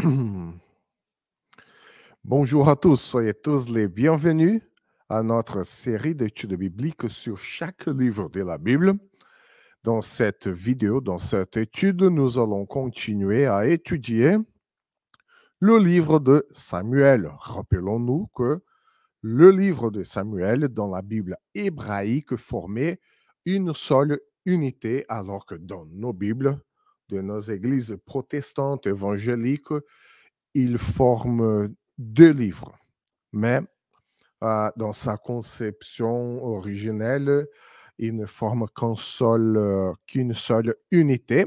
Bonjour à tous, soyez tous les bienvenus à notre série d'études bibliques sur chaque livre de la Bible. Dans cette vidéo, dans cette étude, nous allons continuer à étudier le livre de Samuel. Rappelons-nous que le livre de Samuel dans la Bible hébraïque formait une seule unité, alors que dans nos Bibles, de nos églises protestantes évangéliques, il forme deux livres. Mais euh, dans sa conception originelle, il ne forme euh, qu'une seule unité.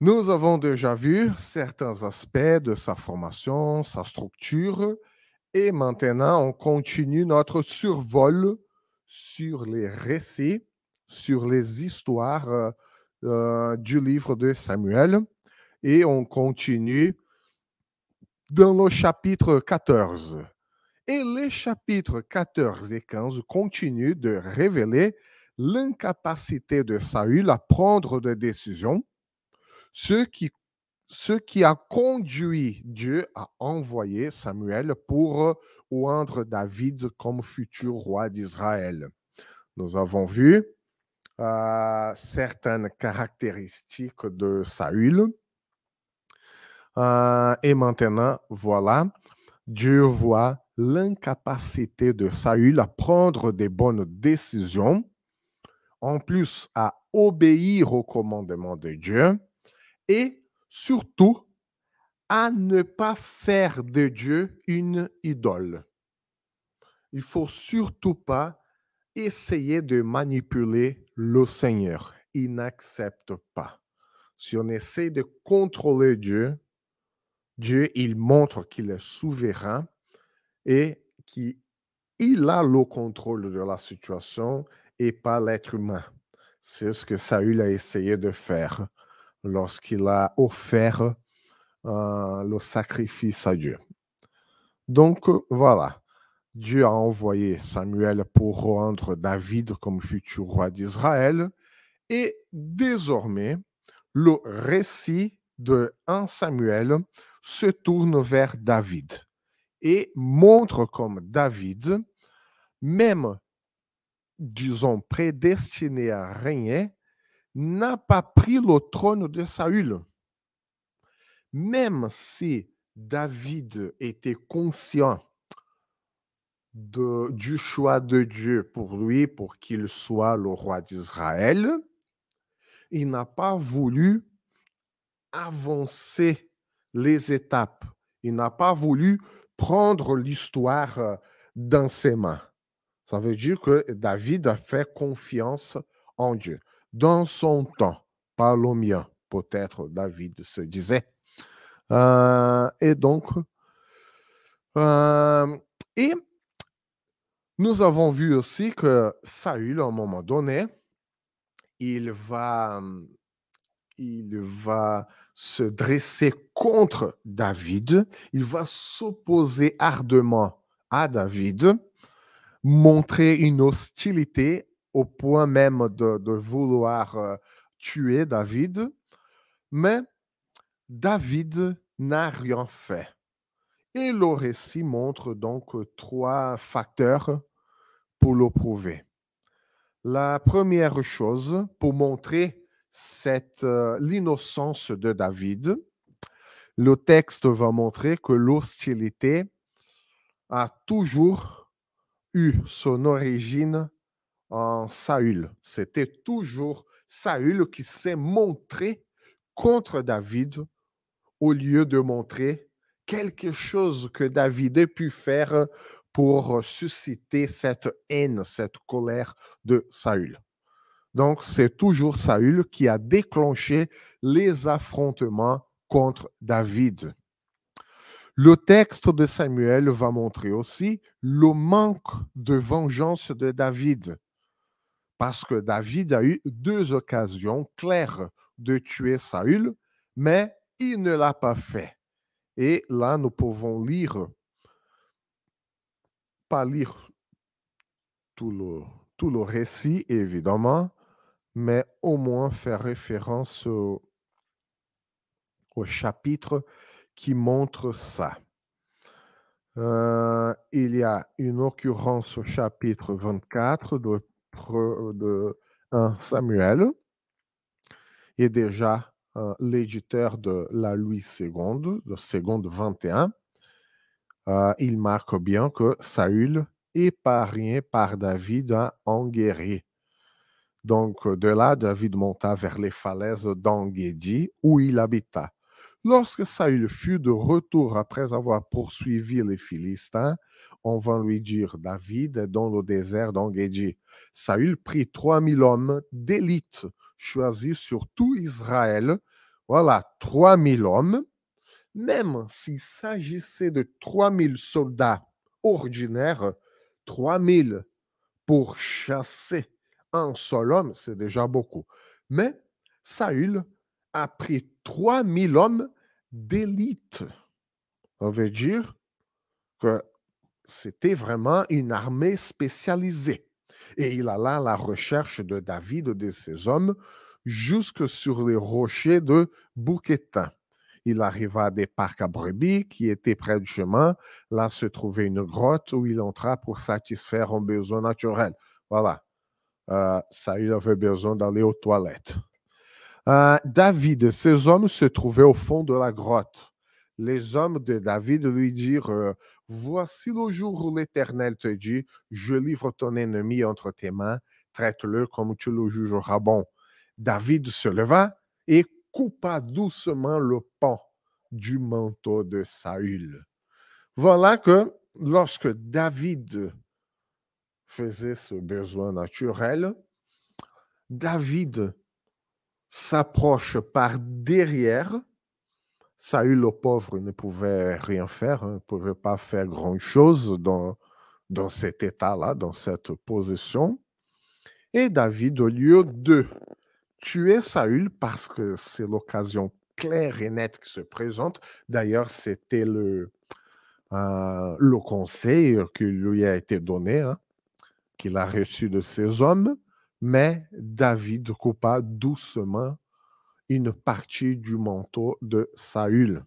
Nous avons déjà vu certains aspects de sa formation, sa structure, et maintenant on continue notre survol sur les récits, sur les histoires euh, euh, du livre de Samuel. Et on continue dans le chapitre 14. Et les chapitres 14 et 15 continuent de révéler l'incapacité de Saül à prendre des décisions, ce qui, ce qui a conduit Dieu à envoyer Samuel pour oindre David comme futur roi d'Israël. Nous avons vu certaines caractéristiques de Saül. Euh, et maintenant, voilà, Dieu voit l'incapacité de Saül à prendre des bonnes décisions, en plus à obéir aux commandements de Dieu et surtout à ne pas faire de Dieu une idole. Il faut surtout pas essayer de manipuler le Seigneur. Il n'accepte pas. Si on essaie de contrôler Dieu, Dieu, il montre qu'il est souverain et qu'il a le contrôle de la situation et pas l'être humain. C'est ce que Saül a essayé de faire lorsqu'il a offert euh, le sacrifice à Dieu. Donc euh, voilà, Dieu a envoyé Samuel pour rendre David comme futur roi d'Israël. Et désormais, le récit de 1 Samuel se tourne vers David et montre comme David, même, disons, prédestiné à régner, n'a pas pris le trône de Saül. Même si David était conscient du choix de Dieu pour lui, pour qu'il soit le roi d'Israël, il n'a pas voulu avancer les étapes. Il n'a pas voulu prendre l'histoire euh, dans ses mains. Ça veut dire que David a fait confiance en Dieu. Dans son temps, pas le mien, peut-être David se disait. Euh, et donc, euh, et nous avons vu aussi que Saül, à un moment donné, il va, il va se dresser contre David, il va s'opposer ardemment à David, montrer une hostilité au point même de vouloir tuer David, mais David n'a rien fait. Et le récit montre donc trois facteurs pour le prouver. La première chose, pour montrer l'innocence de David, le texte va montrer que l'hostilité a toujours eu son origine en Saül. C'était toujours Saül qui s'est montré contre David au lieu de montrer quelque chose que David ait pu faire pour susciter cette haine, cette colère de Saül. Donc, c'est toujours Saül qui a déclenché les affrontements contre David. Le texte de Samuel va montrer aussi le manque de vengeance de David, parce que David a eu deux occasions claires de tuer Saül, mais il ne l'a pas fait. Et là, nous pouvons lire, pas lire tout le, récit, évidemment, mais au moins faire référence au, chapitre qui montre ça. Euh, il y a une occurrence au chapitre 24 de, de 1 Samuel. Et déjà, euh, l'éditeur de la Louis II, de seconde 21, euh, il marque bien que Saül épargné par David à Anguéry. Donc euh, de là, David monta vers les falaises d'Anguédi où il habita. Lorsque Saül fut de retour après avoir poursuivi les Philistins, on va lui dire David dans le désert d'Anguédie. Saül prit 3000 hommes d'élite choisi sur tout Israël, voilà, 3000 hommes. Même s'il s'agissait de 3000 soldats ordinaires, 3000 pour chasser un seul homme, c'est déjà beaucoup. Mais Saül a pris 3000 hommes d'élite. On veut dire que c'était vraiment une armée spécialisée. Et il alla à la recherche de David et de ses hommes jusque sur les rochers de Bouquetin. Il arriva à des parcs à brebis qui étaient près du chemin. Là se trouvait une grotte où il entra pour satisfaire un besoin naturel. Voilà. Euh, ça, il avait besoin d'aller aux toilettes. Euh, David et ses hommes se trouvaient au fond de la grotte. Les hommes de David lui dirent euh, Voici le jour où l'Éternel te dit, je livre ton ennemi entre tes mains, traite-le comme tu le jugeras bon. David se leva et coupa doucement le pan du manteau de Saül. Voilà que lorsque David faisait ce besoin naturel, David s'approche par derrière Saül, le pauvre, ne pouvait rien faire, ne hein, pouvait pas faire grand-chose dans, dans cet état-là, dans cette position. Et David, au lieu de tuer Saül, parce que c'est l'occasion claire et nette qui se présente, d'ailleurs, c'était le, euh, le conseil qui lui a été donné, hein, qu'il a reçu de ses hommes, mais David coupa doucement une partie du manteau de Saül.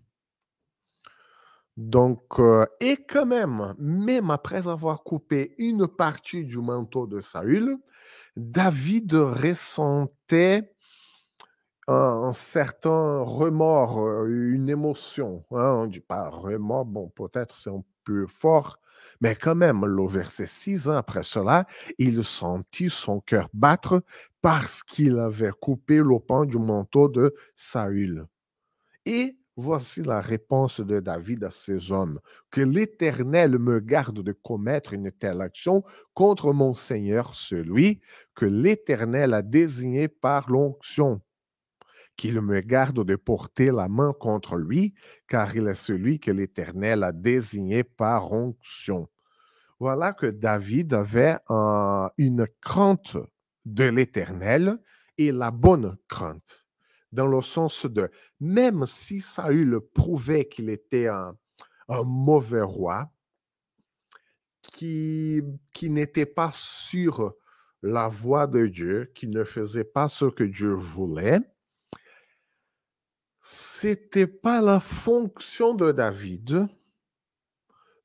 Donc, euh, et quand même, même après avoir coupé une partie du manteau de Saül, David ressentait un, certain remords, euh, une émotion. Hein, on ne dit pas remords, bon, peut-être c'est un peu fort, mais quand même, le verset 6 ans après cela, il sentit son cœur battre parce qu'il avait coupé le pan du manteau de Saül. Et voici la réponse de David à ces hommes. Que l'Éternel me garde de commettre une telle action contre mon Seigneur, celui que l'Éternel a désigné par l'onction. Qu'il me garde de porter la main contre lui, car il est celui que l'Éternel a désigné par onction. Voilà que David avait euh, une crainte de l'Éternel et la bonne crainte, dans le sens de, même si Saül prouvait qu'il était un, mauvais roi, qui, n'était pas sur la voie de Dieu, qui ne faisait pas ce que Dieu voulait, c'était pas la fonction de David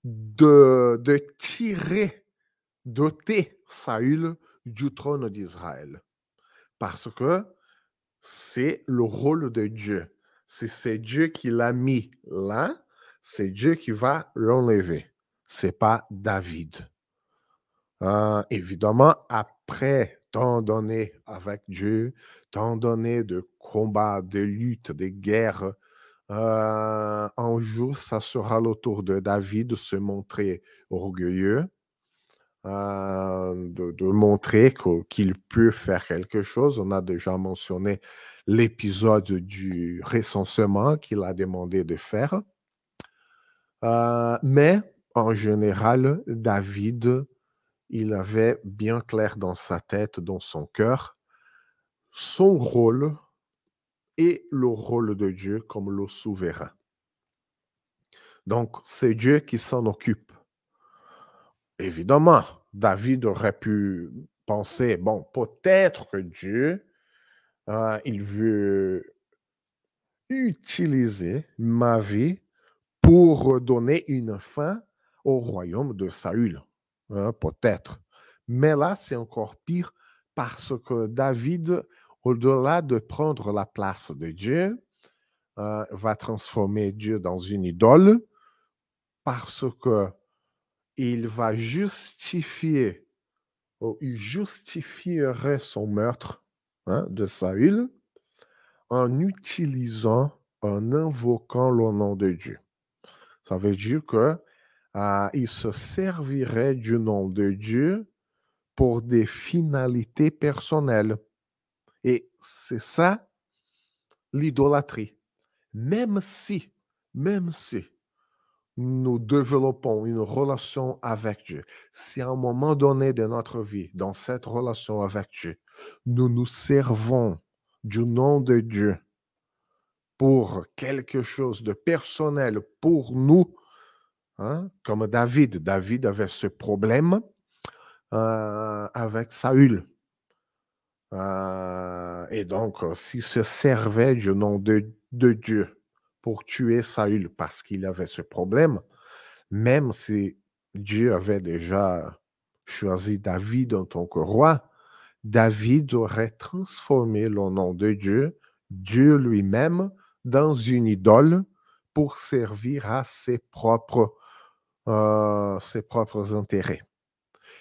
de, tirer, d'ôter Saül du trône d'Israël. Parce que c'est le rôle de Dieu. Si c'est Dieu qui l'a mis là, c'est Dieu qui va l'enlever. C'est pas David. Euh, évidemment, après tant donné avec Dieu, tant donné de combats, de luttes, de guerres. Euh, un jour, ça sera le tour de David de se montrer orgueilleux, euh, de, montrer qu'il peut faire quelque chose. On a déjà mentionné l'épisode du recensement qu'il a demandé de faire. Euh, mais en général, David, il avait bien clair dans sa tête, dans son cœur, son rôle et le rôle de Dieu comme le souverain. Donc, c'est Dieu qui s'en occupe. Évidemment, David aurait pu penser, bon, peut-être que Dieu, euh, il veut utiliser ma vie pour donner une fin au royaume de Saül, hein, peut-être. Mais là, c'est encore pire parce que David, au-delà de prendre la place de Dieu, euh, va transformer Dieu dans une idole parce que il va justifier, il justifierait son meurtre hein, de Saül en utilisant, en invoquant le nom de Dieu. Ça veut dire que ah, il se servirait du nom de Dieu pour des finalités personnelles. Et c'est ça l'idolâtrie. Même si, même si nous développons une relation avec Dieu, si à un moment donné de notre vie, dans cette relation avec Dieu, nous nous servons du nom de Dieu pour quelque chose de personnel pour nous, hein, comme David. David avait ce problème euh, avec Saül. Euh, et donc, euh, s'il se servait du nom de Dieu pour tuer Saül parce qu'il avait ce problème, même si Dieu avait déjà choisi David en tant que roi, David aurait transformé le nom de Dieu, Dieu lui-même, dans une idole pour servir à ses propres, euh, intérêts.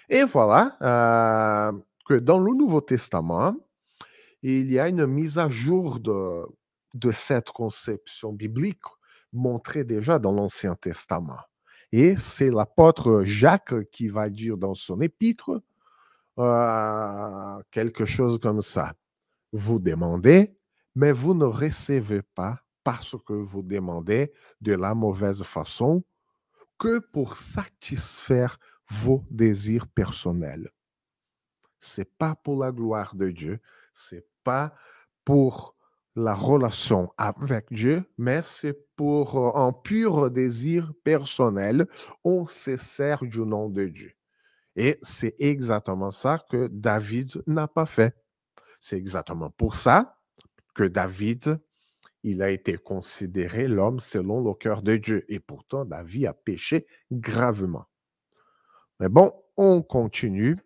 Et voilà euh, que dans le Nouveau Testament, il y a une mise à jour de, de cette conception biblique montrée déjà dans l'Ancien Testament. Et c'est l'apôtre Jacques qui va dire dans son épître euh, quelque chose comme ça. Vous demandez, mais vous ne recevez pas parce que vous demandez de la mauvaise façon que pour satisfaire vos désirs personnels. C'est pas pour la gloire de Dieu, c'est pas pour la relation avec Dieu, mais c'est pour euh, un pur désir personnel. On se sert du nom de Dieu. Et c'est exactement ça que David n'a pas fait. C'est exactement pour ça que David, il a été considéré l'homme selon le cœur de Dieu. Et pourtant, David a péché gravement. Mais bon, on continue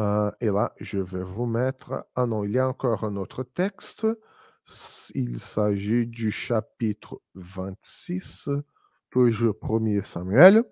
euh, et là, je vais vous mettre. Ah non, il y a encore un autre texte. Il s'agit du chapitre 26, toujours 1 Samuel.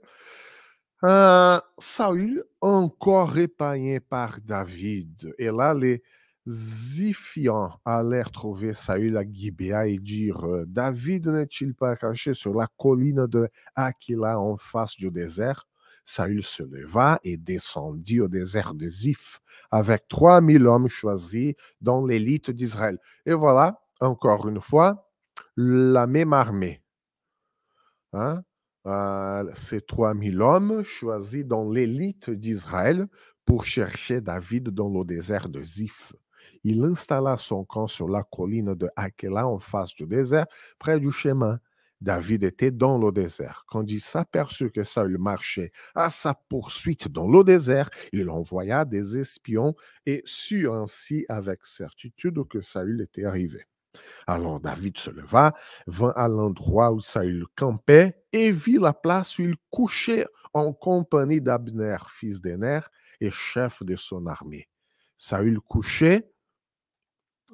Euh, Saül, encore épaigné par David. Et là, les Zifiants allèrent trouver Saül à Gibea et dire euh, David n'est-il pas caché sur la colline de Aquila en face du désert Saül se leva et descendit au désert de Zif avec 3000 hommes choisis dans l'élite d'Israël. Et voilà, encore une fois, la même armée. Hein, euh, ces trois ces 3000 hommes choisis dans l'élite d'Israël pour chercher David dans le désert de Zif. Il installa son camp sur la colline de Hakela, en face du désert, près du chemin David était dans le désert. Quand il s'aperçut que Saül marchait à sa poursuite dans le désert, il envoya des espions et sut ainsi avec certitude que Saül était arrivé. Alors David se leva, vint à l'endroit où Saül campait et vit la place où il couchait en compagnie d'Abner, fils d'Ener, et chef de son armée. Saül couchait,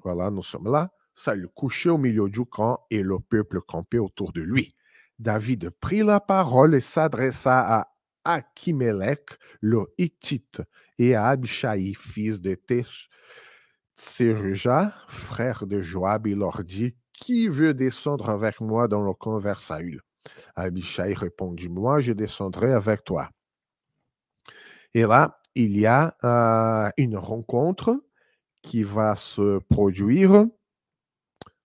voilà, nous sommes là, Saül couchait au milieu du camp et le peuple campait autour de lui. David prit la parole et s'adressa à Akimelech, le Hittite, et à Abishai, fils de Tseruja, frère de Joab, et leur dit Qui veut descendre avec moi dans le camp vers Saül Abishai répondit Moi, je descendrai avec toi. Et là, il y a euh, une rencontre qui va se produire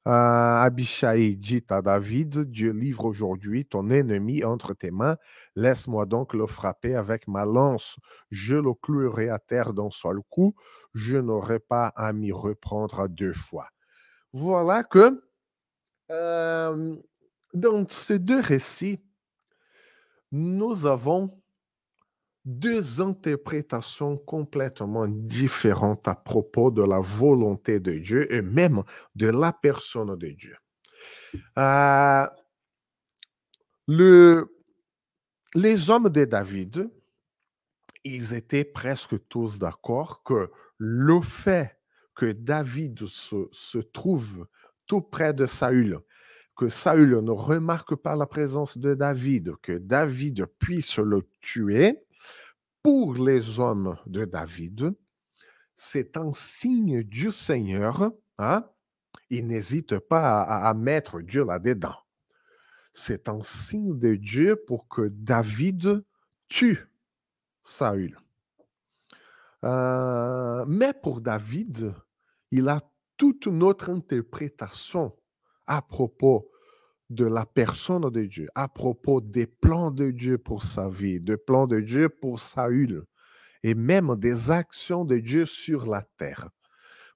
euh, Abishai dit à David, Dieu livre aujourd'hui ton ennemi entre tes mains, laisse-moi donc le frapper avec ma lance, je le clouerai à terre d'un seul coup, je n'aurai pas à m'y reprendre deux fois. Voilà que euh, dans ces deux récits, nous avons deux interprétations complètement différentes à propos de la volonté de Dieu et même de la personne de Dieu. Euh, le, les hommes de David, ils étaient presque tous d'accord que le fait que David se, trouve tout près de Saül, que Saül ne remarque pas la présence de David, que David puisse le tuer, pour les hommes de David, c'est un signe du Seigneur. Hein. Il n'hésite pas à, mettre Dieu là-dedans. C'est un signe de Dieu pour que David tue Saül. Euh, mais pour David, il a toute notre interprétation à propos de la personne de Dieu, à propos des plans de Dieu pour sa vie, des plans de Dieu pour Saül, et même des actions de Dieu sur la terre.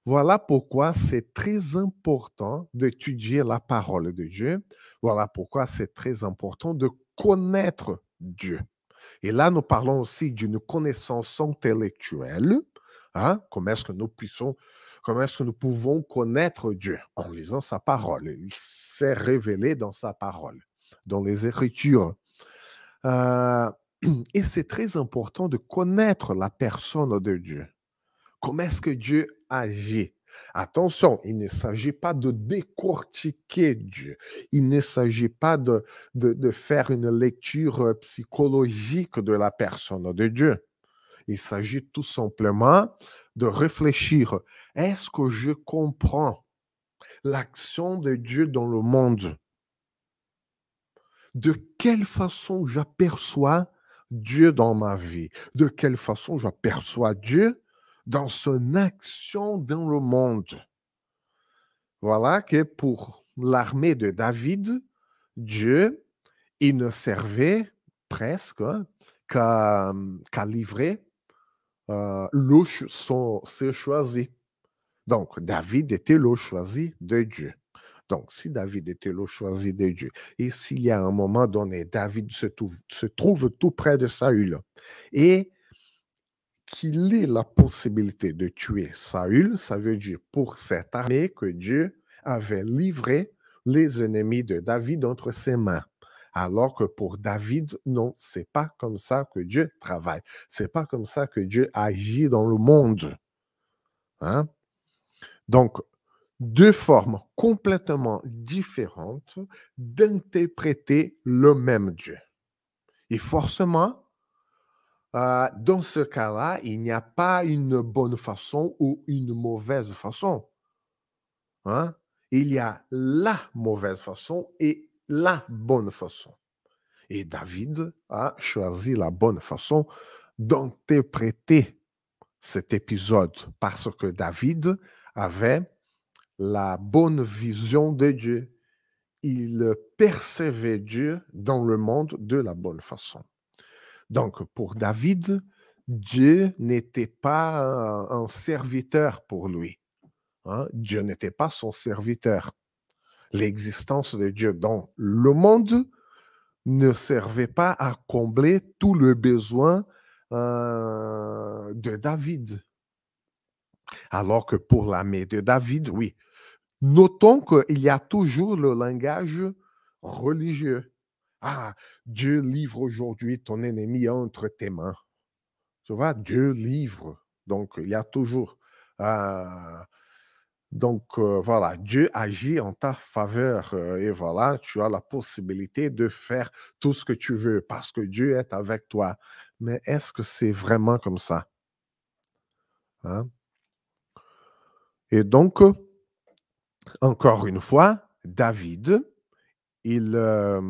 Voilà pourquoi c'est très important d'étudier la parole de Dieu. Voilà pourquoi c'est très important de connaître Dieu. Et là, nous parlons aussi d'une connaissance intellectuelle. Hein? Comment est-ce que nous puissions Comment est-ce que nous pouvons connaître Dieu En lisant sa parole. Il s'est révélé dans sa parole, dans les Écritures. Euh, et c'est très important de connaître la personne de Dieu. Comment est-ce que Dieu agit Attention, il ne s'agit pas de décortiquer Dieu. Il ne s'agit pas de faire une lecture euh, psychologique de la personne de Dieu. Il s'agit tout simplement de réfléchir. Est-ce que je comprends l'action de Dieu dans le monde? De quelle façon j'aperçois Dieu dans ma vie? De quelle façon j'aperçois Dieu dans son action dans le monde? Voilà que pour l'armée de David, Dieu, il ne servait presque qu'à livrer L'ouche louches sont, Donc, David était l'eau choisi de Dieu. Donc, si David était l'eau choisi de Dieu, et s'il y a un moment donné, David se trouve, tout près de Saül, et qu'il ait la possibilité de tuer Saül, ça veut dire pour cette armée que Dieu avait livré les ennemis de David entre ses mains. Alors que pour David, non, c'est pas comme ça que Dieu travaille. C'est pas comme ça que Dieu agit dans le monde. Hein. Donc, deux formes complètement différentes d'interpréter le même Dieu. Et forcément, euh, dans ce cas-là, il n'y a pas une bonne façon ou une mauvaise façon. Hein. Il y a la mauvaise façon et la bonne façon. Et David a choisi la bonne façon d'interpréter cet épisode parce que David avait la bonne vision de Dieu. Il percevait Dieu dans le monde de la bonne façon. Donc pour David, Dieu n'était pas un serviteur pour lui. Hein. Dieu n'était pas son serviteur l'existence de Dieu. dans le monde ne servait pas à combler tout le besoin euh, de David. Alors que pour l'armée de David, oui. Notons qu'il y a toujours le langage religieux. Ah, Dieu livre aujourd'hui ton ennemi entre tes mains. Tu vois, Dieu livre. Donc, il y a toujours euh, donc euh, voilà, Dieu agit en ta faveur euh, et voilà, tu as la possibilité de faire tout ce que tu veux parce que Dieu est avec toi. Mais est-ce que c'est vraiment comme ça? Hein? Et donc, encore une fois, David, il, euh,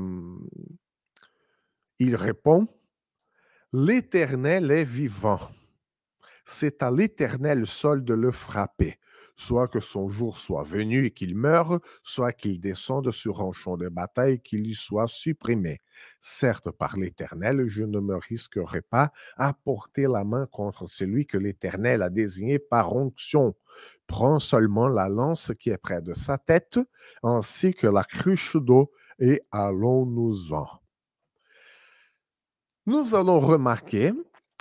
il répond, l'Éternel est vivant. C'est à l'Éternel seul de le frapper soit que son jour soit venu et qu'il meure, soit qu'il descende sur un champ de bataille et qu'il y soit supprimé. Certes, par l'Éternel, je ne me risquerai pas à porter la main contre celui que l'Éternel a désigné par onction. Prends seulement la lance qui est près de sa tête, ainsi que la cruche d'eau, et allons-nous-en. Nous allons remarquer,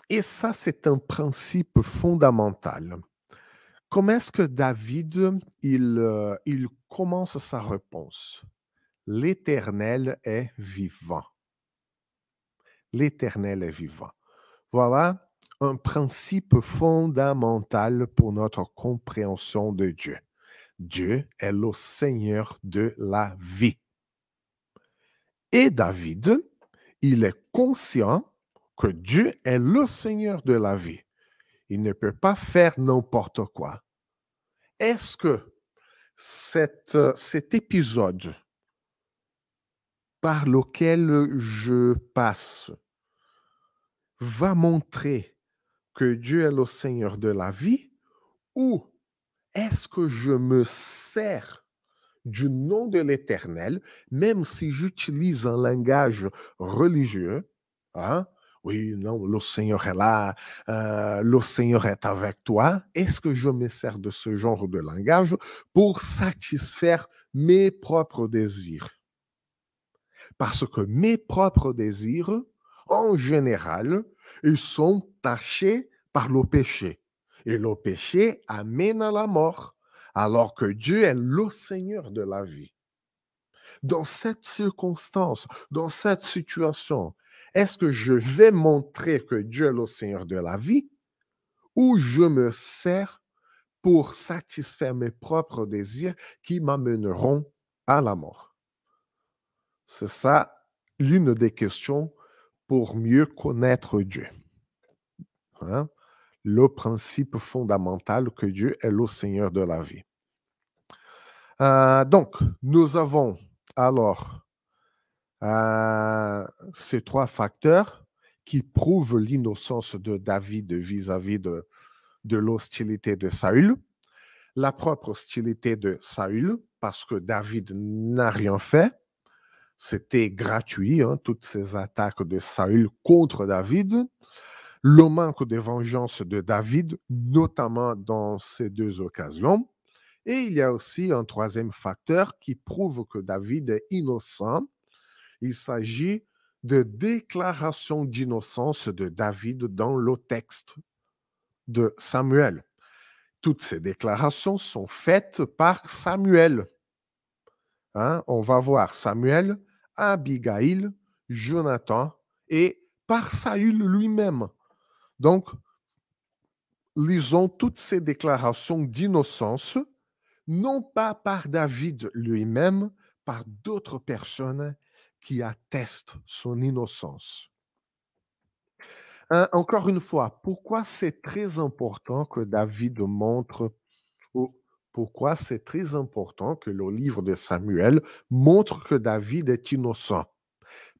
et ça c'est un principe fondamental, Comment est-ce que David, euh, il, commence sa réponse L'Éternel est vivant. L'Éternel est vivant. Voilà un principe fondamental pour notre compréhension de Dieu. Dieu est le Seigneur de la vie. Et David, il est conscient que Dieu est le Seigneur de la vie. Il ne peut pas faire n'importe quoi. Est-ce que euh, cet épisode par lequel je passe va montrer que Dieu est le Seigneur de la vie ou est-ce que je me sers du nom de l'Éternel, même si j'utilise un langage religieux, hein, oui, non, le Seigneur est là, euh, le Seigneur est avec toi. Est-ce que je me sers de ce genre de langage pour satisfaire mes propres désirs? Parce que mes propres désirs, en général, ils sont tachés par le péché. Et le péché amène à la mort, alors que Dieu est le Seigneur de la vie. Dans cette circonstance, dans cette situation, est-ce que je vais montrer que Dieu est le Seigneur de la vie ou je me sers pour satisfaire mes propres désirs qui m'amèneront à la mort? C'est ça l'une des questions pour mieux connaître Dieu. Hein? Le principe fondamental que Dieu est le Seigneur de la vie. Euh, donc, nous avons alors euh, ces trois facteurs qui prouvent l'innocence de David vis-à-vis de, de l'hostilité de Saül, la propre hostilité de Saül, parce que David n'a rien fait, c'était gratuit, hein, toutes ces attaques de Saül contre David, le manque de vengeance de David, notamment dans ces deux occasions, et il y a aussi un troisième facteur qui prouve que David est innocent, il s'agit de déclarations d'innocence de David dans le texte de Samuel. Toutes ces déclarations sont faites par Samuel. Hein, on va voir Samuel, Abigail, Jonathan et par Saül lui-même. Donc, lisons toutes ces déclarations d'innocence, non pas par David lui-même, par d'autres personnes qui atteste son innocence. Hein, encore une fois, pourquoi c'est très important que David montre, pourquoi c'est très important que le livre de Samuel montre que David est innocent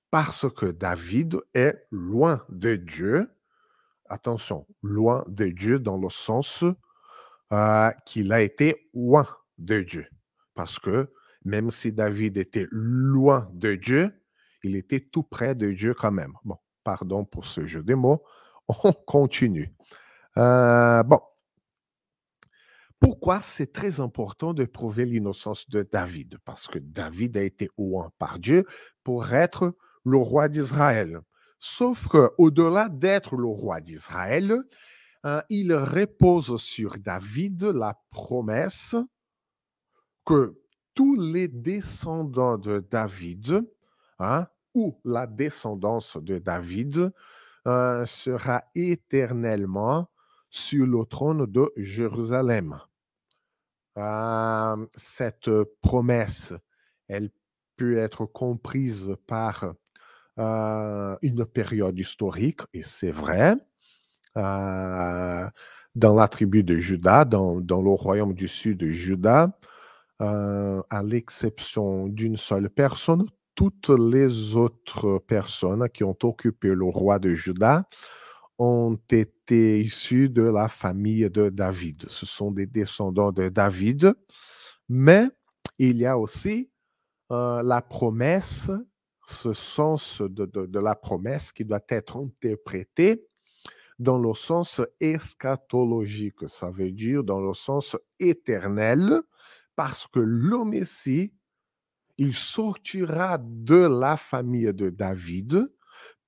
Parce que David est loin de Dieu, attention, loin de Dieu dans le sens euh, qu'il a été loin de Dieu. Parce que même si David était loin de Dieu, il était tout près de Dieu quand même. Bon, pardon pour ce jeu de mots. On continue. Euh, bon. Pourquoi c'est très important de prouver l'innocence de David Parce que David a été oué par Dieu pour être le roi d'Israël. Sauf qu'au-delà d'être le roi d'Israël, hein, il repose sur David la promesse que tous les descendants de David, hein, ou la descendance de David, euh, sera éternellement sur le trône de Jérusalem. Euh, cette promesse, elle peut être comprise par euh, une période historique, et c'est vrai, dans la tribu de Juda, dans, dans, le royaume du sud de Juda, euh, à l'exception d'une seule personne, toutes les autres personnes qui ont occupé le roi de Juda ont été issues de la famille de David. Ce sont des descendants de David. Mais il y a aussi euh, la promesse, ce sens de, de, la promesse qui doit être interprété dans le sens eschatologique, ça veut dire dans le sens éternel, parce que le Messie, il sortira de la famille de David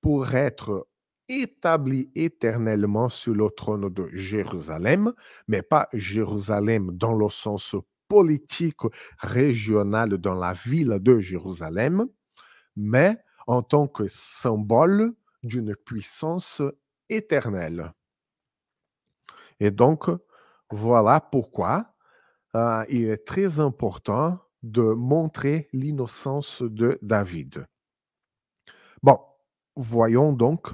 pour être établi éternellement sur le trône de Jérusalem, mais pas Jérusalem dans le sens politique régional dans la ville de Jérusalem, mais en tant que symbole d'une puissance éternelle. Et donc, voilà pourquoi ah, il est très important de montrer l'innocence de David. Bon, voyons donc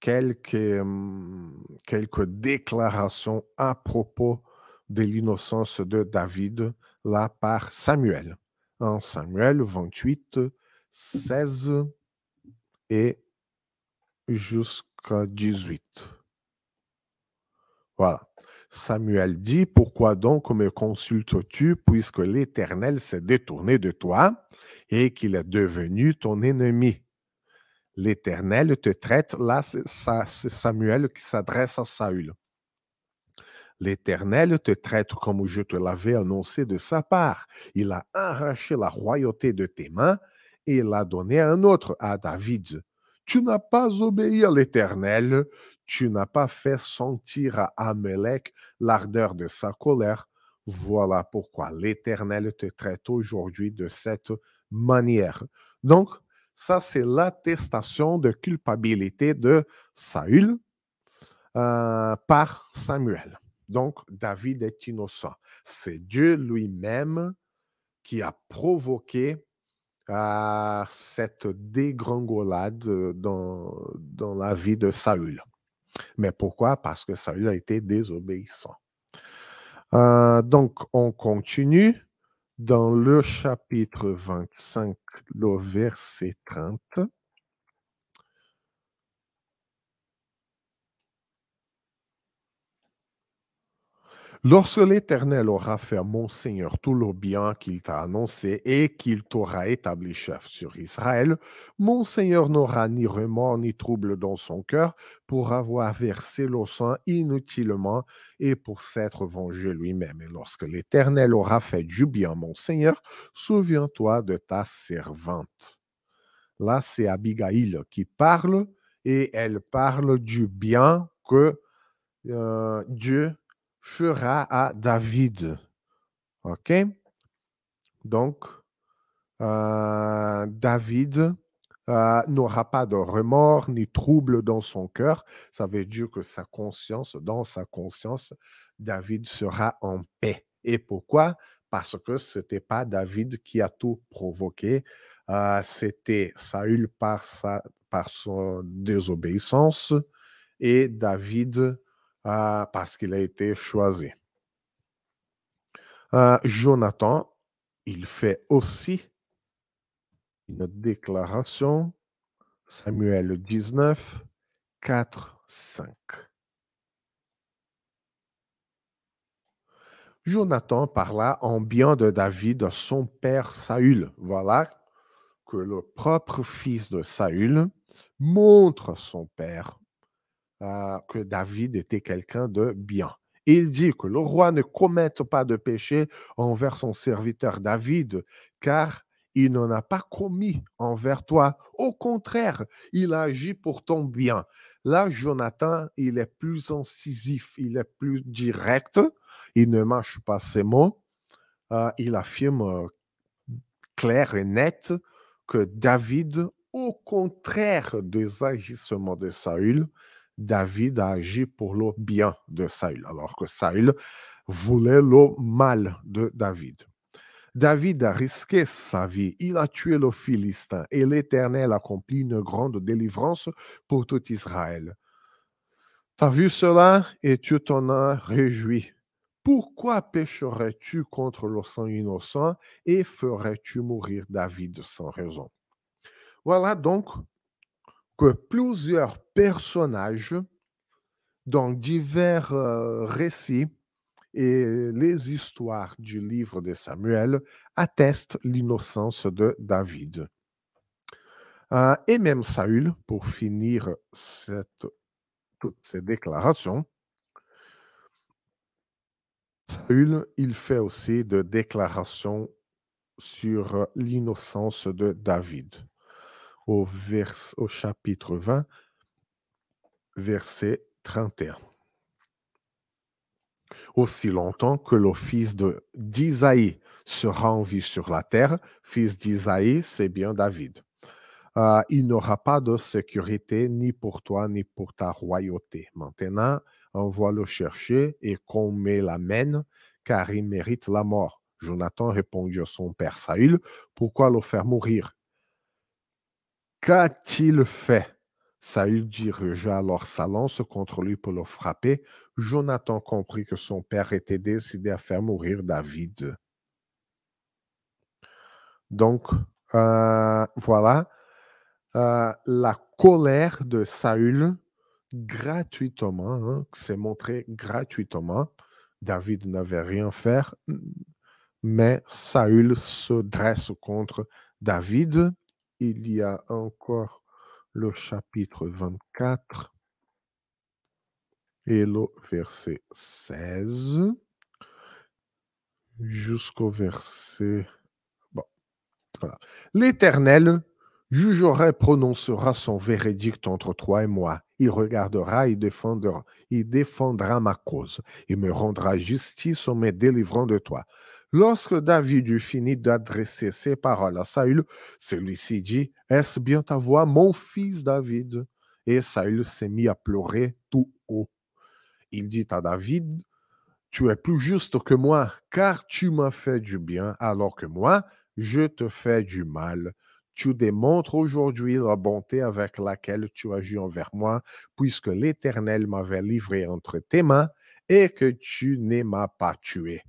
quelques, hmm, quelques déclarations à propos de l'innocence de David, là par Samuel. En Samuel 28, 16 et jusqu'à 18. Voilà. Samuel dit, Pourquoi donc me consultes-tu puisque l'Éternel s'est détourné de toi et qu'il est devenu ton ennemi? L'Éternel te traite, là c'est Samuel qui s'adresse à Saül. L'Éternel te traite comme je te l'avais annoncé de sa part. Il a arraché la royauté de tes mains et l'a donnée à un autre, à David. Tu n'as pas obéi à l'Éternel, tu n'as pas fait sentir à Amalek l'ardeur de sa colère. Voilà pourquoi l'Éternel te traite aujourd'hui de cette manière. Donc, ça, c'est l'attestation de culpabilité de Saül euh, par Samuel. Donc, David est innocent. C'est Dieu lui-même qui a provoqué à cette dégringolade euh, dans, dans la vie de Saül. Mais pourquoi? Parce que Saül a été désobéissant. Euh, donc, on continue dans le chapitre 25, le verset 30. Lorsque l'Éternel aura fait, mon Seigneur, tout le bien qu'il t'a annoncé et qu'il t'aura établi chef sur Israël, mon Seigneur n'aura ni remords ni trouble dans son cœur pour avoir versé le sang inutilement et pour s'être vengé lui-même. Et lorsque l'Éternel aura fait du bien, mon Seigneur, souviens-toi de ta servante. Là, c'est Abigail qui parle et elle parle du bien que euh, Dieu fera à David. OK? Donc, euh, David euh, n'aura pas de remords ni trouble dans son cœur. Ça veut dire que sa conscience, dans sa conscience, David sera en paix. Et pourquoi? Parce que ce n'était pas David qui a tout provoqué. Euh, c'était Saül par, sa, par son désobéissance et David ah, parce qu'il a été choisi. Ah, Jonathan, il fait aussi une déclaration, Samuel 19, 4, 5. Jonathan parla en bien de David, son père Saül. Voilà que le propre fils de Saül montre son père euh, que David était quelqu'un de bien. Il dit que le roi ne commette pas de péché envers son serviteur David, car il n'en a pas commis envers toi. Au contraire, il agit pour ton bien. Là, Jonathan, il est plus incisif, il est plus direct, il ne mâche pas ses mots. Euh, il affirme euh, clair et net que David, au contraire des agissements de Saül, David a agi pour le bien de Saül, alors que Saül voulait le mal de David. David a risqué sa vie, il a tué le Philistin, et l'Éternel accomplit une grande délivrance pour tout Israël. as vu cela et tu t'en as réjoui. Pourquoi pécherais-tu contre le sang innocent et ferais-tu mourir David sans raison? Voilà donc plusieurs personnages dans divers euh, récits et les histoires du livre de Samuel attestent l'innocence de David. Euh, et même Saül, pour finir toutes ces déclarations, Saül, il fait aussi des déclarations sur l'innocence de David au, chapitre 20, verset 31. Aussi longtemps que le fils d'Isaïe sera en vie sur la terre, fils d'Isaïe, c'est bien David. Euh, il n'aura pas de sécurité ni pour toi ni pour ta royauté. Maintenant, envoie le chercher et qu'on met la mène, car il mérite la mort. Jonathan répondit à son père Saül, pourquoi le faire mourir Qu'a-t-il fait Saül dirigea alors sa lance contre lui pour le frapper. Jonathan comprit que son père était décidé à faire mourir David. Donc, euh, voilà euh, la colère de Saül gratuitement, hein, c'est s'est montrée gratuitement. David n'avait rien fait, mais Saül se dresse contre David il y a encore le chapitre 24 et le verset 16 jusqu'au verset... L'Éternel jugera et prononcera son verdict entre toi et moi. Il regardera et il défendra ma cause. Il me rendra justice en me délivrant de toi. Lorsque David eut fini d'adresser ses paroles à Saül, celui-ci dit Est-ce bien ta voix, mon fils David Et Saül s'est mis à pleurer tout haut. Il dit à David Tu es plus juste que moi, car tu m'as fait du bien, alors que moi, je te fais du mal. Tu démontres aujourd'hui la bonté avec laquelle tu agis envers moi, puisque l'Éternel m'avait livré entre tes mains et que tu ne m'as pas tué.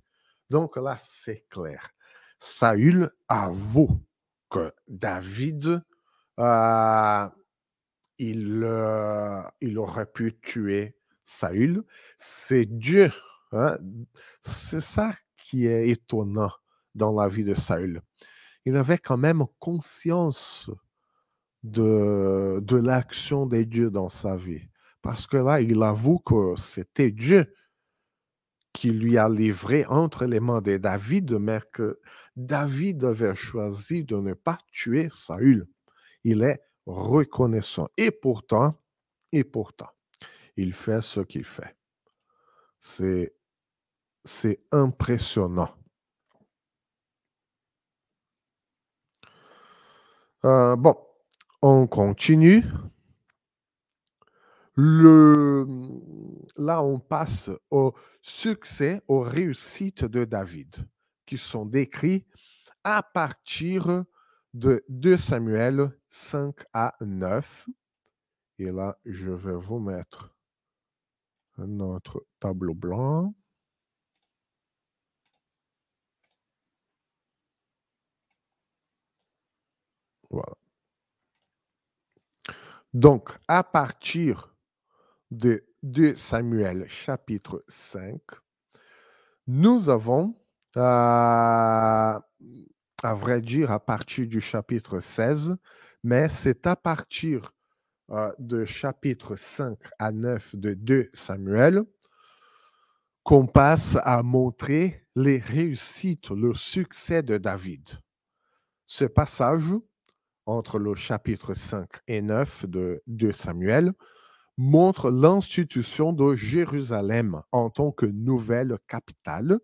Donc là, c'est clair. Saül avoue que David, euh, euh, il, aurait pu tuer Saül. C'est Dieu. Hein? C'est ça qui est étonnant dans la vie de Saül. Il avait quand même conscience de l'action des dieux dans sa vie. Parce que là, il avoue que c'était Dieu qui lui a livré entre les mains de David, mais que David avait choisi de ne pas tuer Saül. Il est reconnaissant. Et pourtant, et pourtant, il fait ce qu'il fait. C'est, c'est impressionnant. Euh, bon, on continue. Le, mmh, là, on passe au succès, aux réussites de David, qui sont décrits à partir de 2 Samuel 5 à 9. Et là, je vais vous mettre notre tableau blanc. Voilà. Donc, à partir de 2 Samuel chapitre 5, nous avons, euh, à vrai dire, à partir du chapitre 16, mais c'est à partir euh, de chapitre 5 à 9 de 2 Samuel qu'on passe à montrer les réussites, le succès de David. Ce passage entre le chapitre 5 et 9 de 2 Samuel montre l'institution de Jérusalem en tant que nouvelle capitale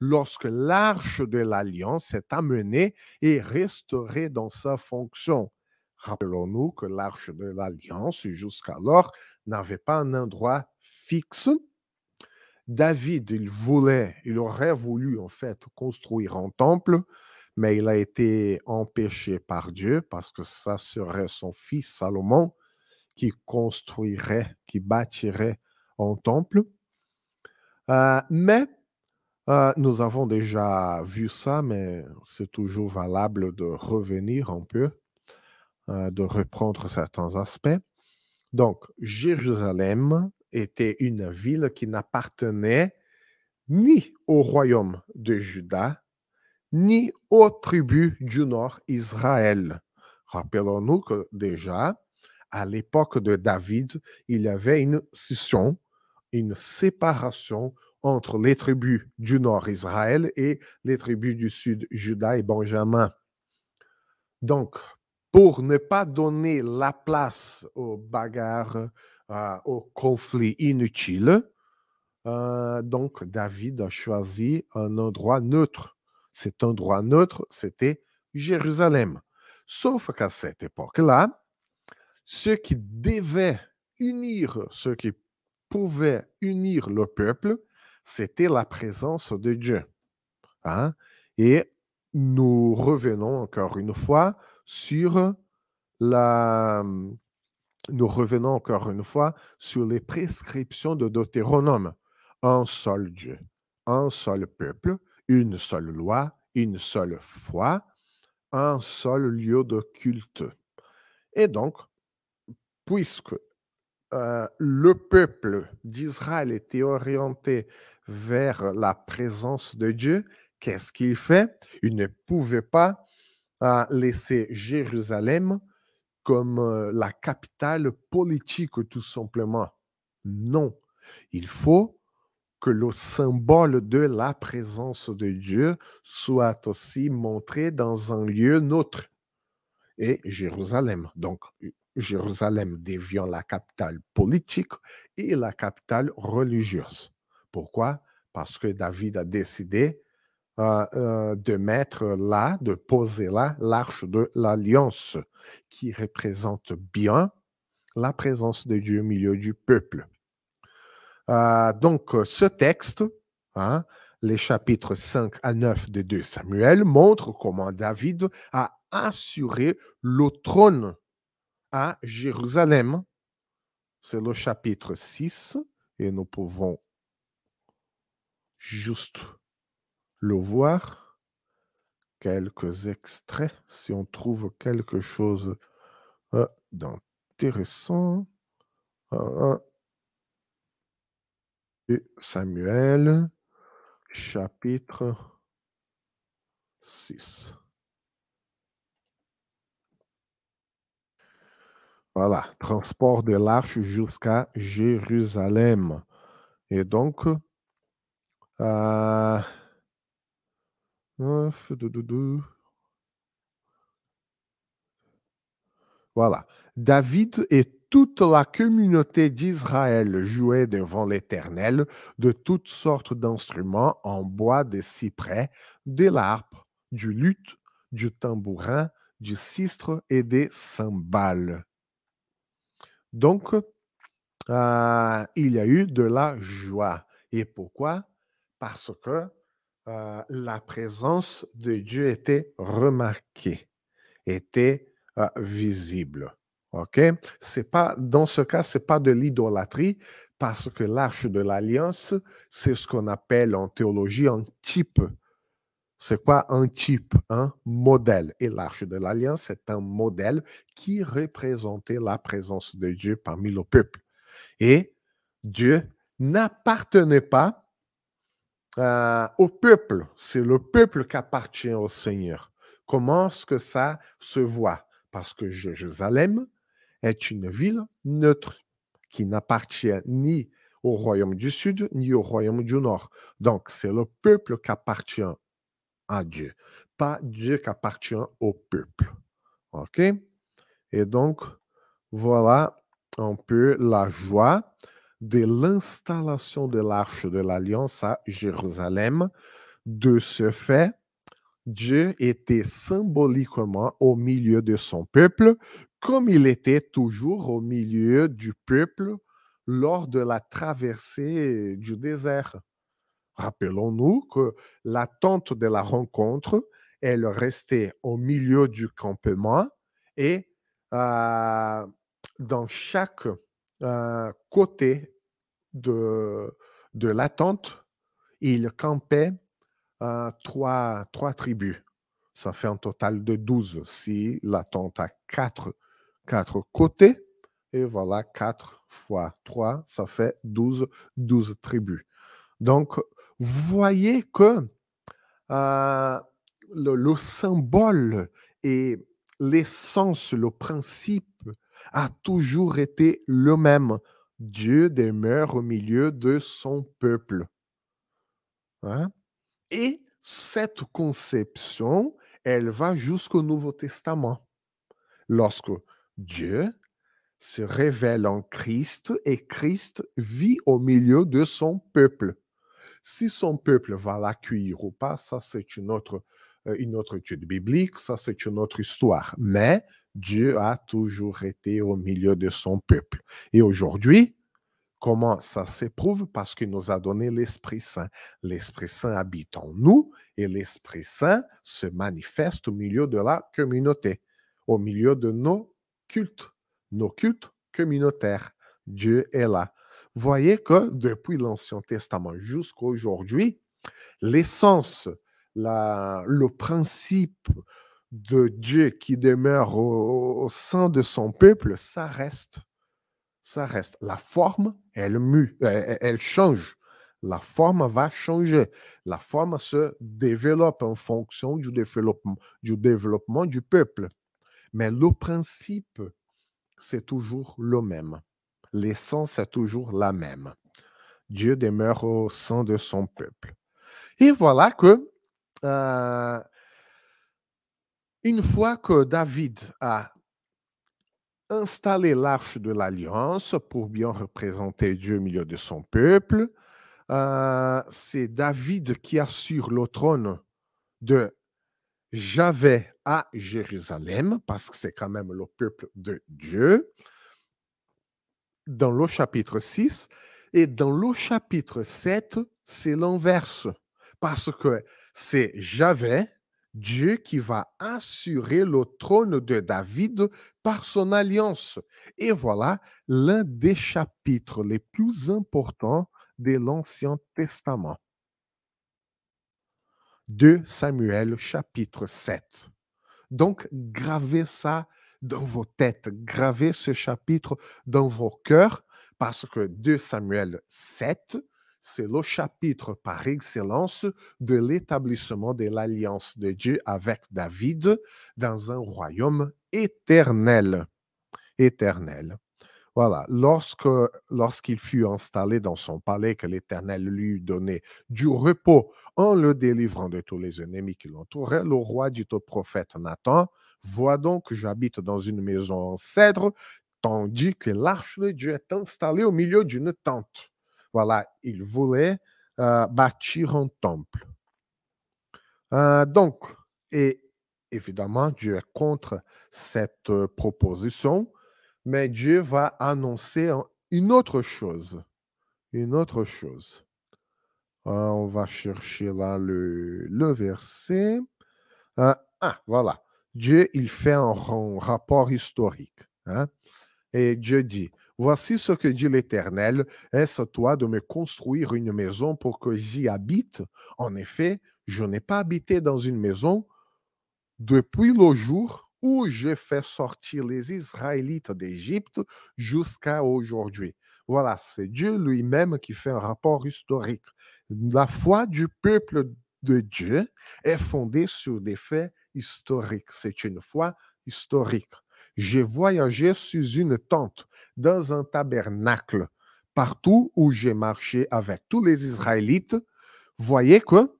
lorsque l'arche de l'alliance est amenée et restaurée dans sa fonction. Rappelons-nous que l'arche de l'alliance jusqu'alors n'avait pas un endroit fixe. David, il voulait, il aurait voulu en fait construire un temple, mais il a été empêché par Dieu parce que ça serait son fils Salomon qui construirait, qui bâtirait un temple. Euh, mais euh, nous avons déjà vu ça, mais c'est toujours valable de revenir un peu, euh, de reprendre certains aspects. Donc, Jérusalem était une ville qui n'appartenait ni au royaume de Juda, ni aux tribus du nord Israël. Rappelons-nous que déjà, à l'époque de David, il y avait une scission, une séparation entre les tribus du nord Israël et les tribus du sud Juda et Benjamin. Donc, pour ne pas donner la place aux bagarres, euh, aux conflits inutiles, euh, donc David a choisi un endroit neutre. Cet endroit neutre, c'était Jérusalem. Sauf qu'à cette époque-là, ce qui devait unir, ce qui pouvait unir le peuple, c'était la présence de Dieu. Hein? Et nous revenons encore une fois sur la... Nous revenons encore une fois sur les prescriptions de Deutéronome. Un seul Dieu, un seul peuple, une seule loi, une seule foi, un seul lieu de culte. Et donc, puisque euh, le peuple d'Israël était orienté vers la présence de Dieu, qu'est-ce qu'il fait Il ne pouvait pas euh, laisser Jérusalem comme euh, la capitale politique, tout simplement. Non, il faut que le symbole de la présence de Dieu soit aussi montré dans un lieu neutre et Jérusalem. Donc, Jérusalem devient la capitale politique et la capitale religieuse. Pourquoi? Parce que David a décidé euh, euh, de mettre là, de poser là l'arche de l'alliance qui représente bien la présence de Dieu au milieu du peuple. Euh, donc, ce texte, hein, les chapitres 5 à 9 de 2 Samuel, montre comment David a assuré le trône à Jérusalem. C'est le chapitre 6 et nous pouvons juste le voir. Quelques extraits, si on trouve quelque chose euh, d'intéressant. Samuel, chapitre 6. Voilà, transport de l'arche jusqu'à Jérusalem. Et donc, euh, voilà. David et toute la communauté d'Israël jouaient devant l'Éternel de toutes sortes d'instruments en bois de cyprès, de l'arpe, du luth, du tambourin, du sistre et des cymbales. Donc, euh, il y a eu de la joie. Et pourquoi? Parce que euh, la présence de Dieu était remarquée, était euh, visible. OK? C'est pas, dans ce cas, ce n'est pas de l'idolâtrie, parce que l'arche de l'alliance, c'est ce qu'on appelle en théologie un type c'est quoi un type, un modèle Et l'arche de l'alliance est un modèle qui représentait la présence de Dieu parmi le peuple. Et Dieu n'appartenait pas euh, au peuple, c'est le peuple qui appartient au Seigneur. Comment est-ce que ça se voit Parce que Jérusalem est une ville neutre qui n'appartient ni au royaume du sud ni au royaume du nord. Donc, c'est le peuple qui appartient à Dieu, pas Dieu qui appartient au peuple. OK? Et donc, voilà un peu la joie de l'installation de l'arche de l'alliance à Jérusalem. De ce fait, Dieu était symboliquement au milieu de son peuple, comme il était toujours au milieu du peuple lors de la traversée du désert. Rappelons-nous que l'attente de la rencontre, elle restait au milieu du campement et dans chaque côté de, de l'attente, il campait trois, tribus. Ça fait un total de douze. Si l'attente a quatre, quatre côtés, et voilà, quatre fois trois, ça fait douze, douze tribus. Donc, vous voyez que euh, le, symbole et l'essence, le principe a toujours été le même. Dieu demeure au milieu de son peuple. Hein? Et cette conception, elle va jusqu'au Nouveau Testament, lorsque Dieu se révèle en Christ et Christ vit au milieu de son peuple. Si son peuple va l'accueillir ou pas, ça c'est une autre, euh, une autre étude biblique, ça c'est une autre histoire. Mais Dieu a toujours été au milieu de son peuple. Et aujourd'hui, Comment ça s'éprouve Parce qu'il nous a donné l'Esprit Saint. L'Esprit Saint habite en nous et l'Esprit Saint se manifeste au milieu de la communauté, au milieu de nos cultes, nos cultes communautaires. Dieu est là voyez que depuis l'Ancien Testament jusqu'à aujourd'hui, l'essence, le principe de Dieu qui demeure au, sein de son peuple, ça reste. Ça reste. La forme, euh, elle elle change. La forme va changer. La forme se développe en fonction du développement du, développement du peuple. Mais le principe, c'est toujours le même l'essence est toujours la même. Dieu demeure au sein de son peuple. Et voilà que, euh, une fois que David a installé l'arche de l'alliance pour bien représenter Dieu au milieu de son peuple, euh, c'est David qui assure le trône de Javé à Jérusalem, parce que c'est quand même le peuple de Dieu dans le chapitre 6 et dans le chapitre 7, c'est l'inverse. Parce que c'est Javé, Dieu qui va assurer le trône de David par son alliance. Et voilà l'un des chapitres les plus importants de l'Ancien Testament. 2 Samuel chapitre 7. Donc, gravez ça dans vos têtes, gravez ce chapitre dans vos cœurs, parce que 2 Samuel 7, c'est le chapitre par excellence de l'établissement de l'alliance de Dieu avec David dans un royaume éternel. Éternel. Voilà, lorsqu'il fut installé dans son palais que l'Éternel lui donnait du repos en le délivrant de tous les ennemis qui l'entouraient, le roi dit au prophète Nathan, vois donc que j'habite dans une maison en cèdre, tandis que l'arche de Dieu est installée au milieu d'une tente. Voilà, il voulait euh, bâtir un temple. Euh, donc, et évidemment, Dieu est contre cette euh, proposition mais Dieu va annoncer une autre chose. Une autre chose. Ah, on va chercher là le, verset. Ah, ah, voilà. Dieu, il fait un, rapport historique. Hein. Et Dieu dit, Voici ce que dit l'Éternel, est-ce toi de me construire une maison pour que j'y habite En effet, je n'ai pas habité dans une maison depuis le jour où je fais sortir les Israélites d'Égypte jusqu'à aujourd'hui. Voilà, c'est Dieu lui-même qui fait un rapport historique. La foi du peuple de Dieu est fondée sur des faits historiques. C'est une foi historique. J'ai voyagé sous une tente, dans un tabernacle, partout où j'ai marché avec tous les Israélites. Voyez que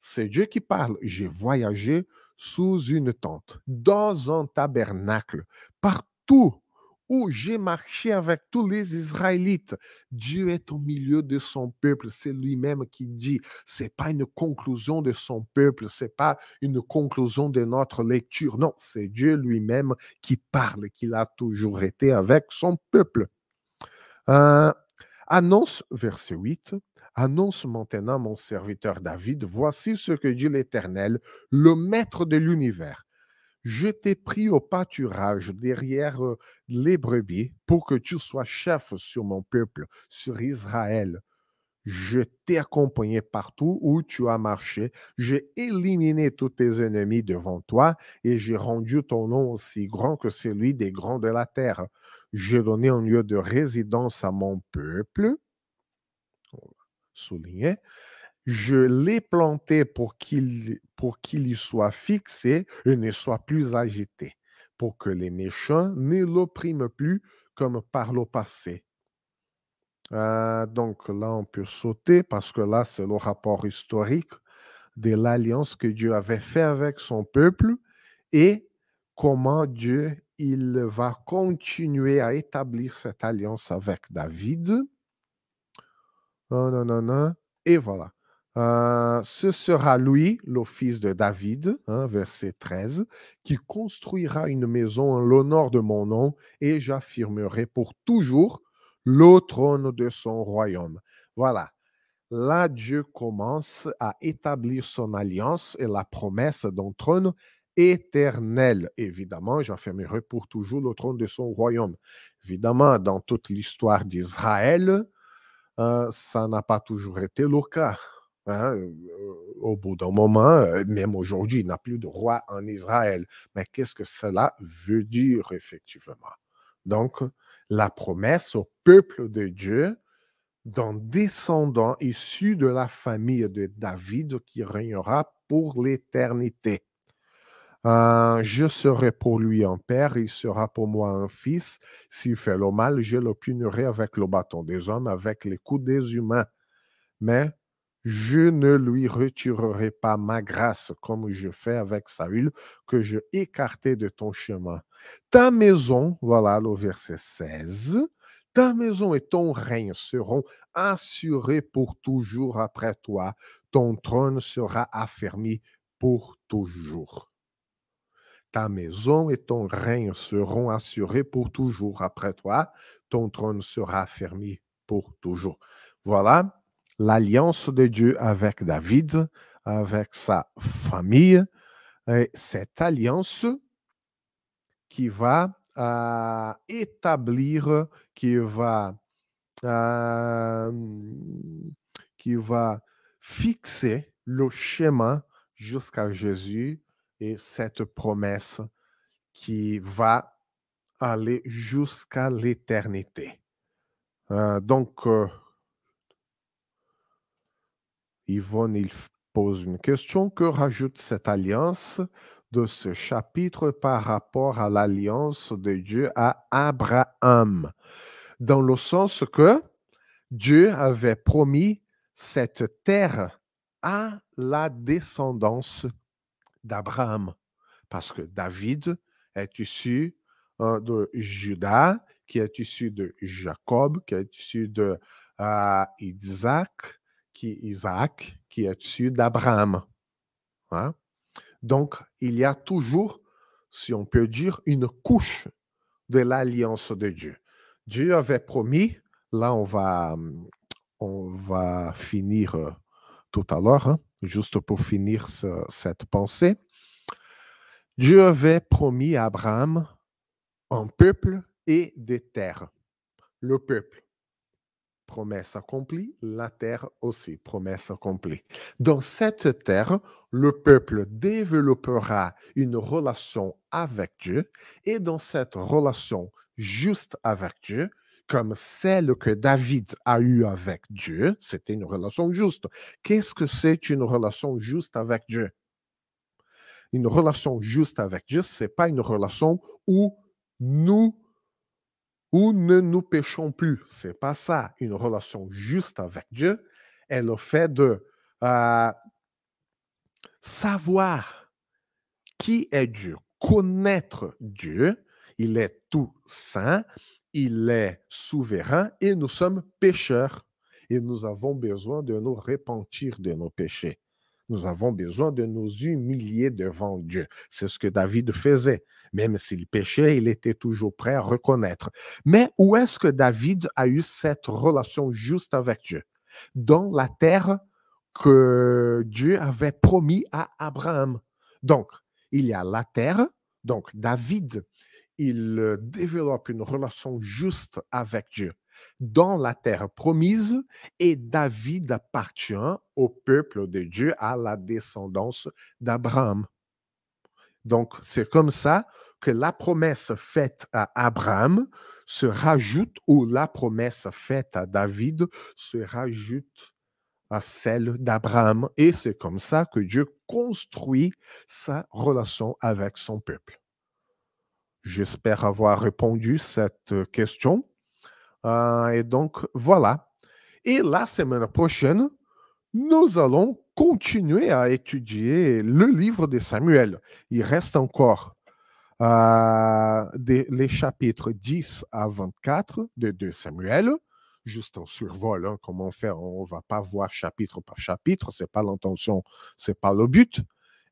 c'est Dieu qui parle. J'ai voyagé sous une tente, dans un tabernacle, partout où j'ai marché avec tous les Israélites. Dieu est au milieu de son peuple. C'est lui-même qui dit. C'est pas une conclusion de son peuple. C'est pas une conclusion de notre lecture. Non, c'est Dieu lui-même qui parle, qu'il a toujours été avec son peuple. Euh, Annonce, verset 8, annonce maintenant mon serviteur David, voici ce que dit l'Éternel, le maître de l'univers. Je t'ai pris au pâturage derrière euh, les brebis pour que tu sois chef sur mon peuple, sur Israël je t'ai accompagné partout où tu as marché, j'ai éliminé tous tes ennemis devant toi et j'ai rendu ton nom aussi grand que celui des grands de la terre. J'ai donné un lieu de résidence à mon peuple, souligné, je l'ai planté pour pour qu'il y soit fixé et ne soit plus agité, pour que les méchants ne l'oppriment plus comme par le passé. Euh, donc là, on peut sauter parce que là, c'est le rapport historique de l'alliance que Dieu avait fait avec son peuple et comment Dieu il va continuer à établir cette alliance avec David. Non, non, non, Et voilà. Euh, ce sera lui, fils de David, hein, verset 13, qui construira une maison en l'honneur de mon nom et j'affirmerai pour toujours le trône de son royaume. Voilà. Là, Dieu commence à établir son alliance et la promesse d'un trône éternel. Évidemment, fermerai pour toujours le trône de son royaume. Évidemment, dans toute l'histoire d'Israël, euh, ça n'a pas toujours été le cas. Hein. Euh, au bout d'un moment, euh, même aujourd'hui, il n'y a plus de roi en Israël. Mais qu'est-ce que cela veut dire effectivement? Donc, la promesse au peuple de Dieu d'un descendant issu de la famille de David qui régnera pour l'éternité. Euh, je serai pour lui un père, il sera pour moi un fils. S'il fait le mal, je le punirai avec le bâton des hommes, avec les coups des humains. Mais je ne lui retirerai pas ma grâce comme je fais avec Saül, que j'ai écartais de ton chemin. Ta maison, voilà le verset 16, ta maison et ton règne seront assurés pour toujours après toi. Ton trône sera affermi pour toujours. Ta maison et ton règne seront assurés pour toujours après toi. Ton trône sera affermi pour toujours. Voilà l'alliance de Dieu avec David, avec sa famille, et cette alliance qui va euh, établir, qui va, euh, qui va fixer le chemin jusqu'à Jésus et cette promesse qui va aller jusqu'à l'éternité. Euh, donc, Yvonne, il pose une question. Que rajoute cette alliance de ce chapitre par rapport à l'alliance de Dieu à Abraham? Dans le sens que Dieu avait promis cette terre à la descendance d'Abraham, parce que David est issu hein, de Judas, qui est issu de Jacob, qui est issu de ah, Isaac, qui est Isaac, qui est au-dessus d'Abraham. Hein? Donc, il y a toujours, si on peut dire, une couche de l'alliance de Dieu. Dieu avait promis, là on va, on va finir euh, tout à l'heure, hein, juste pour finir cette pensée. Dieu avait promis à Abraham un peuple et des terres. Le peuple, promesse accomplie, la terre aussi, promesse accomplie. Dans cette terre, le peuple développera une relation avec Dieu et dans cette relation juste avec Dieu, comme celle que David a eue avec Dieu, c'était une relation juste. Qu'est-ce que c'est une relation juste avec Dieu? Une relation juste avec Dieu, ce n'est pas une relation où nous ou ne nous péchons plus. C'est pas ça. Une relation juste avec Dieu est le fait de euh, savoir qui est Dieu, connaître Dieu. Il est tout saint, il est souverain et nous sommes pécheurs. Et nous avons besoin de nous repentir de nos péchés. Nous avons besoin de nous humilier devant Dieu. C'est ce que David faisait. Même s'il péchait, il était toujours prêt à reconnaître. Mais où est-ce que David a eu cette relation juste avec Dieu Dans la terre que Dieu avait promis à Abraham. Donc, il y a la terre. Donc, David, il euh, développe une relation juste avec Dieu dans la terre promise, et David appartient au peuple de Dieu, à la descendance d'Abraham. Donc, c'est comme ça que la promesse faite à Abraham se rajoute, ou la promesse faite à David se rajoute à celle d'Abraham. Et c'est comme ça que Dieu construit sa relation avec son peuple. J'espère avoir répondu à cette question. Ah, et donc, voilà. Et la semaine prochaine, nous allons continuer à étudier le livre de Samuel. Il reste encore euh, les chapitres 10 à 24 de Samuel, juste en survol, hein, comment faire, on ne va pas voir chapitre par chapitre, ce n'est pas l'intention, ce n'est pas le but.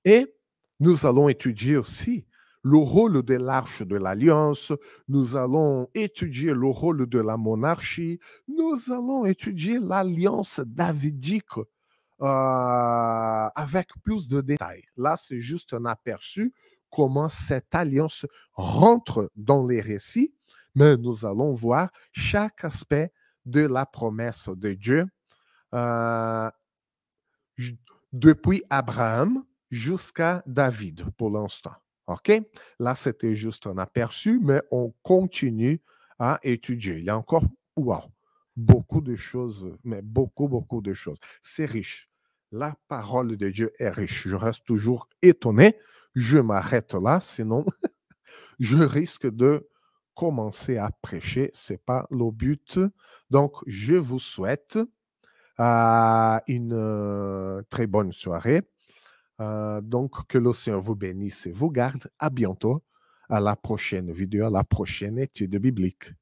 Et nous allons étudier aussi le rôle de l'arche de l'alliance, nous allons étudier le rôle de la monarchie, nous allons étudier l'alliance davidique euh, avec plus de détails. Là, c'est juste un aperçu comment cette alliance rentre dans les récits, mais nous allons voir chaque aspect de la promesse de Dieu euh, depuis Abraham jusqu'à David pour l'instant. OK? Là, c'était juste un aperçu, mais on continue à étudier. Il y a encore, beaucoup de choses, mais beaucoup, beaucoup de choses. C'est riche. La parole de Dieu est riche. Je reste toujours étonné. Je m'arrête là, sinon je risque de commencer à prêcher. Ce n'est pas le but. Donc, je vous souhaite euh, une euh, très bonne soirée. Euh, donc, que le Seigneur vous bénisse et vous garde. À bientôt, à la prochaine vidéo, à la prochaine étude biblique.